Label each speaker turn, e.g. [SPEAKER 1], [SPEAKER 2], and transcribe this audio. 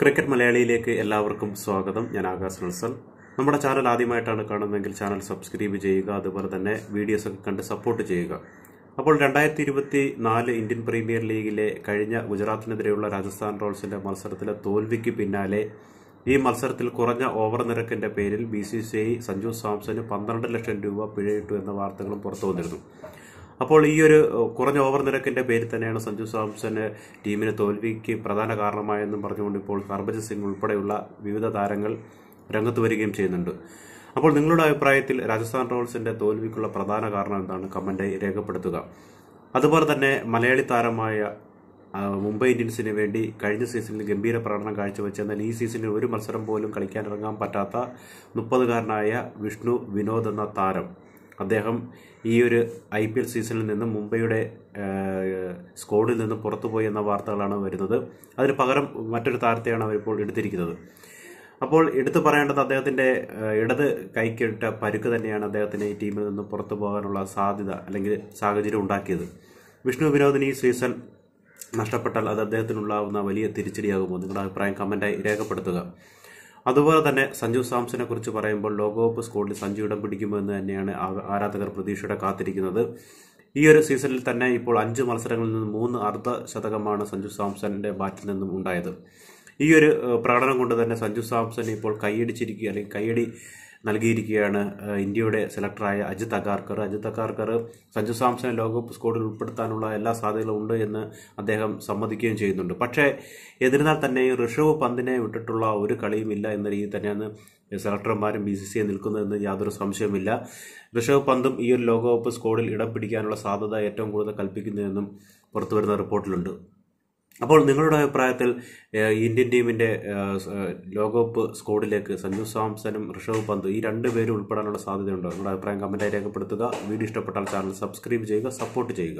[SPEAKER 1] cricket മലയാളിയിലേക്ക് എല്ലാവർക്കും സ്വാഗതം ഞാൻ ആകാശ് നൽസൽ നമ്മുടെ ചാനൽ ആദ്യമായിട്ടാണ് കാണുന്നതെങ്കിൽ ചാനൽ സബ്സ്ക്രൈബ് ചെയ്യുക അതുപോലെ തന്നെ വീഡിയോസ് ഒക്കെ കണ്ട് സപ്പോർട്ട് ചെയ്യുക അപ്പോൾ രണ്ടായിരത്തി ഇരുപത്തി നാല് ഇന്ത്യൻ പ്രീമിയർ ലീഗിലെ കഴിഞ്ഞ ഗുജറാത്തിനെതിരെയുള്ള രാജസ്ഥാൻ റോയൽസിൻ്റെ മത്സരത്തിലെ തോൽവിക്ക് പിന്നാലെ ഈ മത്സരത്തിൽ കുറഞ്ഞ ഓവർ നിരക്കിൻ്റെ പേരിൽ B C C I Sanju സാംസന് പന്ത്രണ്ട് ലക്ഷം രൂപ പിഴയിട്ടു എന്ന വാർത്തകളും പുറത്തു വന്നിരുന്നു അപ്പോൾ ഈ ഒരു കുറഞ്ഞ ഓവർ നിരക്കിന്റെ പേരിൽ തന്നെയാണ് സഞ്ജു സാംസന് ടീമിന് തോൽവിക്ക് പ്രധാന കാരണമായെന്നും പറഞ്ഞുകൊണ്ട് ഇപ്പോൾ ഹർഭജത് സിംഗ് ഉൾപ്പെടെയുള്ള വിവിധ താരങ്ങൾ രംഗത്ത് വരികയും ചെയ്യുന്നുണ്ട് അപ്പോൾ നിങ്ങളുടെ അഭിപ്രായത്തിൽ രാജസ്ഥാൻ റോയൽസിന്റെ തോൽവിക്കുള്ള പ്രധാന കാരണം എന്താണ് കമൻ്റായി രേഖപ്പെടുത്തുക അതുപോലെ തന്നെ മലയാളി താരമായ മുംബൈ ഇന്ത്യൻസിന് വേണ്ടി കഴിഞ്ഞ സീസണിൽ ഗംഭീര പ്രകടനം കാഴ്ചവെച്ച എന്നാൽ ഈ സീസണിൽ ഒരു മത്സരം പോലും കളിക്കാനിറങ്ങാൻ പറ്റാത്ത മുപ്പതുകാരനായ വിഷ്ണു വിനോദ് എന്ന താരം അദ്ദേഹം ഈ ഒരു ഐ പി എൽ സീസണിൽ നിന്ന് മുംബൈയുടെ സ്കോഡിൽ നിന്ന് പുറത്തുപോയി എന്ന വാർത്തകളാണ് വരുന്നത് അതിന് പകരം മറ്റൊരു താരത്തെയാണ് അവരിപ്പോൾ എടുത്തിരിക്കുന്നത് അപ്പോൾ എടുത്തു പറയേണ്ടത് അദ്ദേഹത്തിൻ്റെ ഇടത് കൈക്കിട്ട പരുക്ക് തന്നെയാണ് അദ്ദേഹത്തിന് ഈ ടീമിൽ നിന്ന് പുറത്തു പോകാനുള്ള സാധ്യത അല്ലെങ്കിൽ സാഹചര്യം ഉണ്ടാക്കിയത് വിഷ്ണു വിനോദിന് ഈ സീസൺ നഷ്ടപ്പെട്ടാൽ അത് അദ്ദേഹത്തിനുണ്ടാവുന്ന വലിയ തിരിച്ചടിയാകുമോ നിങ്ങളുടെ അഭിപ്രായം കമൻറ്റായി രേഖപ്പെടുത്തുക അതുപോലെ തന്നെ സഞ്ജു സാംസനെ കുറിച്ച് പറയുമ്പോൾ ലോകകപ്പ് സ്കോഡിൽ സഞ്ജു ഇടം എന്ന് തന്നെയാണ് ആരാധകർ പ്രതീക്ഷയുടെ കാത്തിരിക്കുന്നത് ഈ ഒരു സീസണിൽ തന്നെ ഇപ്പോൾ അഞ്ച് മത്സരങ്ങളിൽ നിന്ന് മൂന്ന് അർദ്ധ ശതകമാണ് സഞ്ജു സാംസന്റെ ബാറ്റിൽ നിന്നും ഉണ്ടായത് ഈ ഒരു പ്രകടനം കൊണ്ട് തന്നെ സഞ്ജു സാംസൺ ഇപ്പോൾ കൈയടിച്ചിരിക്കുക അല്ലെങ്കിൽ കൈയടി നൽകിയിരിക്കുകയാണ് ഇന്ത്യയുടെ സെലക്ടറായ അജിത് അഗാർക്കർ അജിത് അഗാർക്കർ സഞ്ജു സാംസനെ ലോകകപ്പ് സ്കോഡിൽ ഉൾപ്പെടുത്താനുള്ള എല്ലാ സാധ്യതകളും ഉണ്ട് എന്ന് അദ്ദേഹം സമ്മതിക്കുകയും ചെയ്യുന്നുണ്ട് പക്ഷേ എന്നിരുന്നാൽ തന്നെ ഋഷഭ് പന്തിനെ വിട്ടിട്ടുള്ള ഒരു കളിയും ഇല്ല എന്ന രീതിയിൽ തന്നെയാണ് സെലക്ടർമാരും ബി സി സി നിൽക്കുന്നതെന്ന് യാതൊരു സംശയമില്ല ഋഷഭ് പന്തും ഈ ഒരു ലോകകപ്പ് സ്കോഡിൽ ഇടം പിടിക്കാനുള്ള സാധ്യത ഏറ്റവും കൂടുതൽ കൽപ്പിക്കുന്നതെന്നും പുറത്തുവരുന്ന റിപ്പോർട്ടിലുണ്ട് അപ്പോൾ നിങ്ങളുടെ അഭിപ്രായത്തിൽ ഇന്ത്യൻ ടീമിൻ്റെ ലോകകപ്പ് സ്കോഡിലേക്ക് സഞ്ജു സാംസനും ഋഷഭ് പന്ത് ഈ രണ്ട് പേരും ഉൾപ്പെടാനുള്ള സാധ്യതയുണ്ടോ നിങ്ങളുടെ അഭിപ്രായം കമൻറ്റായി രേഖപ്പെടുത്തുക വീഡിയോ ഇഷ്ടപ്പെട്ടാൽ ചാനൽ സബ്സ്ക്രൈബ് ചെയ്യുക സപ്പോർട്ട് ചെയ്യുക